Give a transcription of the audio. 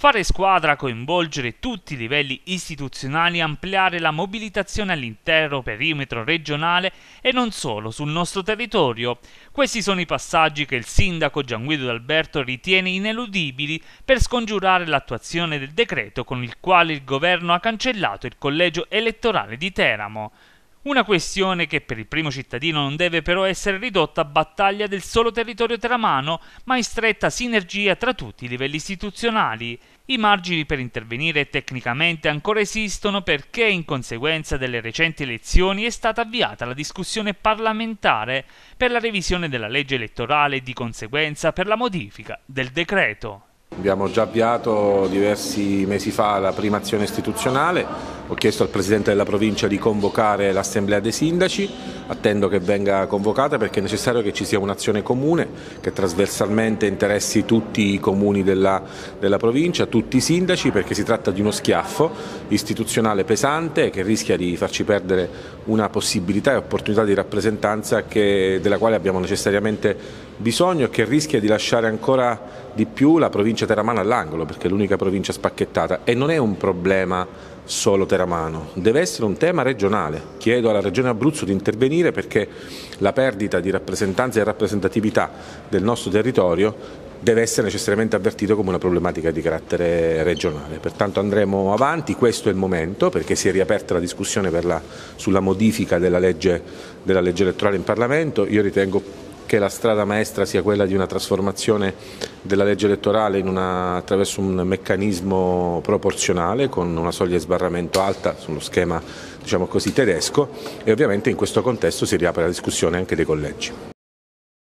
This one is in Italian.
Fare squadra, coinvolgere tutti i livelli istituzionali, ampliare la mobilitazione all'intero perimetro regionale e non solo sul nostro territorio. Questi sono i passaggi che il sindaco Gianguido D'Alberto ritiene ineludibili per scongiurare l'attuazione del decreto con il quale il governo ha cancellato il collegio elettorale di Teramo. Una questione che per il primo cittadino non deve però essere ridotta a battaglia del solo territorio teramano, ma in stretta sinergia tra tutti i livelli istituzionali. I margini per intervenire tecnicamente ancora esistono perché in conseguenza delle recenti elezioni è stata avviata la discussione parlamentare per la revisione della legge elettorale e di conseguenza per la modifica del decreto. Abbiamo già avviato diversi mesi fa la prima azione istituzionale ho chiesto al Presidente della Provincia di convocare l'Assemblea dei Sindaci, attendo che venga convocata perché è necessario che ci sia un'azione comune che trasversalmente interessi tutti i comuni della, della provincia, tutti i sindaci perché si tratta di uno schiaffo istituzionale pesante che rischia di farci perdere una possibilità e opportunità di rappresentanza che, della quale abbiamo necessariamente bisogno che rischia di lasciare ancora di più la provincia teramana all'angolo, perché è l'unica provincia spacchettata e non è un problema solo teramano, deve essere un tema regionale. Chiedo alla Regione Abruzzo di intervenire perché la perdita di rappresentanza e rappresentatività del nostro territorio deve essere necessariamente avvertito come una problematica di carattere regionale. Pertanto andremo avanti, questo è il momento, perché si è riaperta la discussione la, sulla modifica della legge, della legge elettorale in Parlamento. Io ritengo che la strada maestra sia quella di una trasformazione della legge elettorale una, attraverso un meccanismo proporzionale con una soglia di sbarramento alta sullo schema diciamo così, tedesco e ovviamente in questo contesto si riapre la discussione anche dei collegi.